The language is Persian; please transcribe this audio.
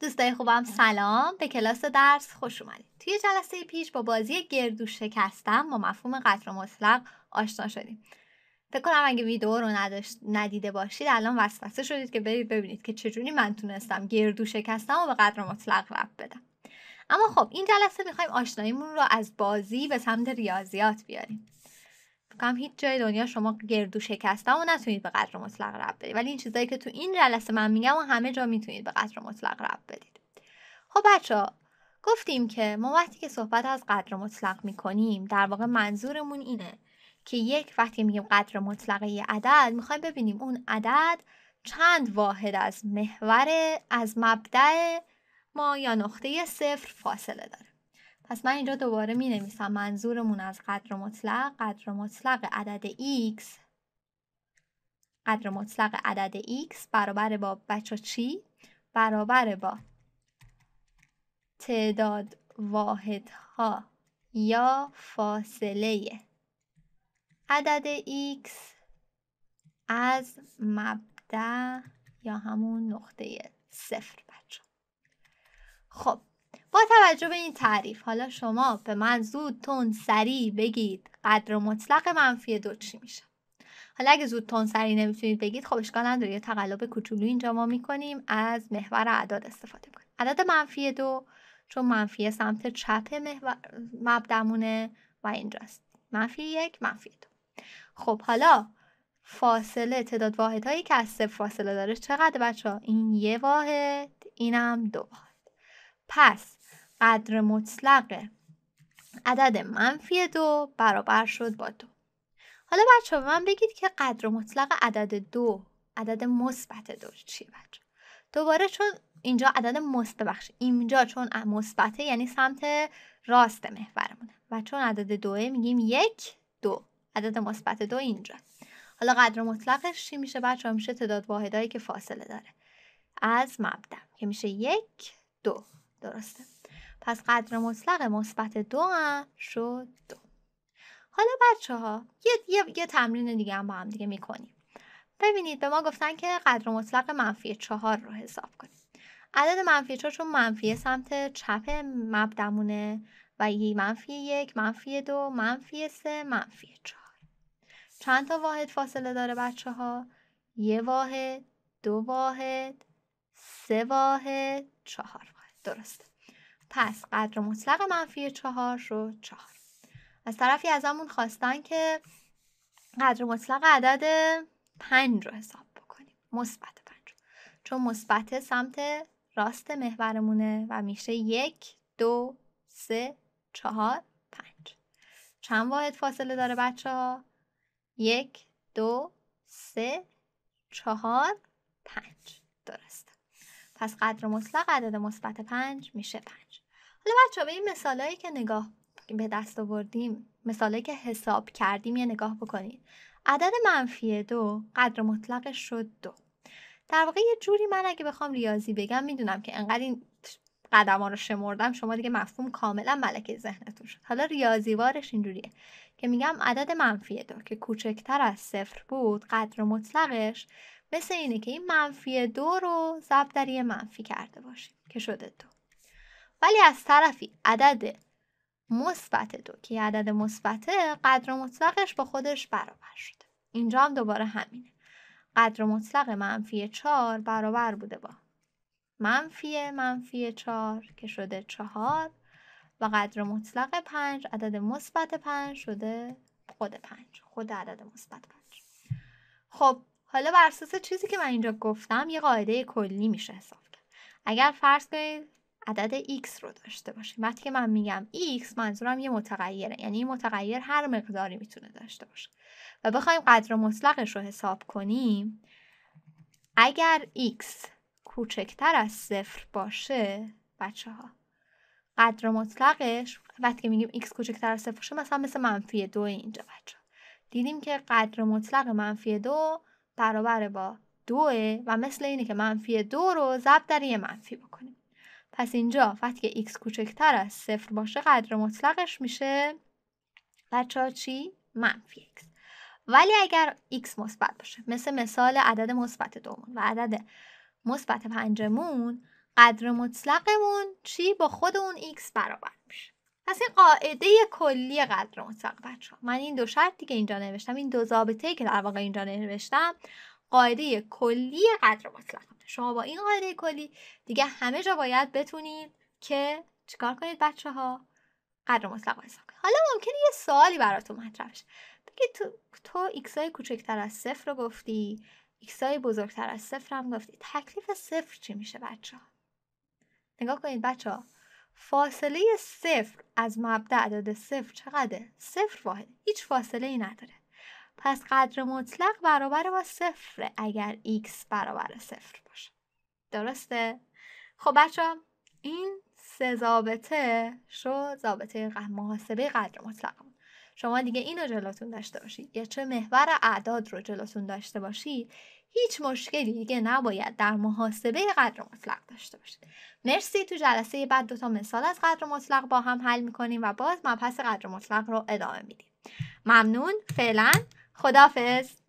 دوستای خوبم سلام به کلاس درس خوش اومدید توی جلسه پیش با بازی گردو شکستم با مفهوم قدر مطلق آشنا شدیم فکر کنم اگه ویدیو رو ندیده باشید الان وسوسه شدید که برید ببینید که چجوری من تونستم گردو شکستم و به قدر مطلق رفت بدم اما خب این جلسه میخوایم آشناییمون رو از بازی به سمت ریاضیات بیاریم کم هیچ جای دنیا شما گردو شکسته و نتونید به قدر مطلق رب بدید ولی این چیزایی که تو این جلسه من میگم و همه جا میتونید به قدر مطلق رب بدید خب بچه ها گفتیم که ما وقتی که صحبت از قدر مطلق میکنیم در واقع منظورمون اینه که یک وقتی میگیم قدر مطلق یه عدد میخوایم ببینیم اون عدد چند واحد از محور از مبدع ما یا نقطه صفر فاصله داره پس من اینجا دوباره می نویسم منظورمون از قدر مطلق قدر مطلق عدد x قدر مطلق عدد x برابر با بچه چی؟ برابر با تعداد واحدها یا فاصله عدد x از مبدع یا همون نقطه صفر بچه خب توجه به این تعریف حالا شما به من زود تون سریع بگید قدر مطلق منفی دو چی میشه حالا اگه زود تون سریع نمیتونید بگید خب اشکال نداره یه تقلب کوچولو اینجا ما میکنیم از محور اعداد استفاده کنیم عدد منفی دو چون منفی سمت چپ محور مبدمونه و اینجاست منفی یک منفی دو خب حالا فاصله تعداد واحد هایی که از صفر فاصله داره چقدر بچه ها؟ این یه واحد اینم دو واحد پس قدر مطلق عدد منفی دو برابر شد با دو حالا بچه به من بگید که قدر مطلق عدد دو عدد مثبت دو چی بچه دوباره چون اینجا عدد مثبت بخش اینجا چون مثبته یعنی سمت راست محورمونه و چون عدد دوه میگیم یک دو عدد مثبت دو اینجا حالا قدر مطلقش چی میشه بچه میشه تعداد واحدهایی که فاصله داره از مبدا که میشه یک دو درسته پس قدر مطلق مثبت دو هم شد دو حالا بچه ها یه, یه،, یه تمرین دیگه هم با هم دیگه میکنیم ببینید به ما گفتن که قدر مطلق منفی چهار رو حساب کنیم عدد منفی چهار چون منفی سمت چپ مبدمونه و یه منفی یک منفی دو منفی سه منفی چهار چند تا واحد فاصله داره بچه ها؟ یه واحد دو واحد سه واحد چهار درسته پس قدر مطلق منفی چهار رو چهار از طرفی از همون خواستن که قدر مطلق عدد پنج رو حساب بکنیم مثبت پنج چون مثبت سمت راست محورمونه و میشه یک دو سه چهار پنج چند واحد فاصله داره بچه ها؟ یک دو سه چهار پنج درسته پس قدر مطلق عدد مثبت 5 میشه 5 حالا بچه به این مثالایی که نگاه به دست آوردیم مثالهایی که حساب کردیم یه نگاه بکنید عدد منفی دو قدر مطلقش شد دو در واقع یه جوری من اگه بخوام ریاضی بگم میدونم که انقدر این قدم ها رو شمردم شما دیگه مفهوم کاملا ملکه ذهنتون شد حالا ریاضیوارش اینجوریه که میگم عدد منفی دو که کوچکتر از صفر بود قدر مطلقش مثل اینه که این منفی دو رو ضرب در یه منفی کرده باشیم که شده دو ولی از طرفی عدد مثبت دو که عدد مثبته قدر مطلقش با خودش برابر شده اینجا هم دوباره همینه قدر مطلق منفی چهار برابر بوده با منفی منفی چهار که شده چهار و قدر مطلق پنج عدد مثبت پنج شده خود پنج خود عدد مثبت پنج خب حالا بر اساس چیزی که من اینجا گفتم یه قاعده کلی میشه حساب کرد اگر فرض کنید عدد x رو داشته باشیم وقتی که من میگم x منظورم یه متغیره یعنی این متغیر هر مقداری میتونه داشته باشه و بخوایم قدر مطلقش رو حساب کنیم اگر x کوچکتر از صفر باشه بچه ها قدر مطلقش وقتی که میگیم x کوچکتر از صفر مثلا مثل منفی دو اینجا بچه دیدیم که قدر مطلق منفی دو برابر با دوه و مثل اینه که منفی دو رو ضرب در یه منفی بکنیم پس اینجا وقتی که x کوچکتر از صفر باشه قدر مطلقش میشه بچه چی؟ منفی x ولی اگر x مثبت باشه مثل مثال عدد مثبت دومون و عدد مثبت پنجمون قدر مطلقمون چی با خود اون x برابر میشه پس این قاعده کلی قدر مطلق بچه من این دو شرطی که اینجا نوشتم این دو ضابطه که در واقع اینجا نوشتم قاعده کلی قدر مطلق شما با این قاعده کلی دیگه همه جا باید بتونید که چیکار کنید بچه ها قدر مطلق کنید حالا ممکنه یه سوالی براتون مطرح شه بگی تو تو ایکس کوچکتر از صفر رو گفتی ایکسای بزرگتر از صفر هم گفتی تکلیف صفر چی میشه بچه ها نگاه کنید بچه ها فاصله صفر از مبدع داده صفر چقدره؟ صفر واحد هیچ فاصله ای نداره پس قدر مطلق برابر با صفر اگر x برابر صفر باشه درسته؟ خب بچه ها این سه زابطه شد زابطه محاسبه قدر مطلق شما دیگه اینو جلوتون داشته باشید یا چه محور اعداد رو جلوتون داشته باشید هیچ مشکلی دیگه نباید در محاسبه قدر مطلق داشته باشید مرسی تو جلسه بعد دو تا مثال از قدر مطلق با هم حل میکنیم و باز مبحث قدر مطلق رو ادامه میدیم ممنون فعلا خدافز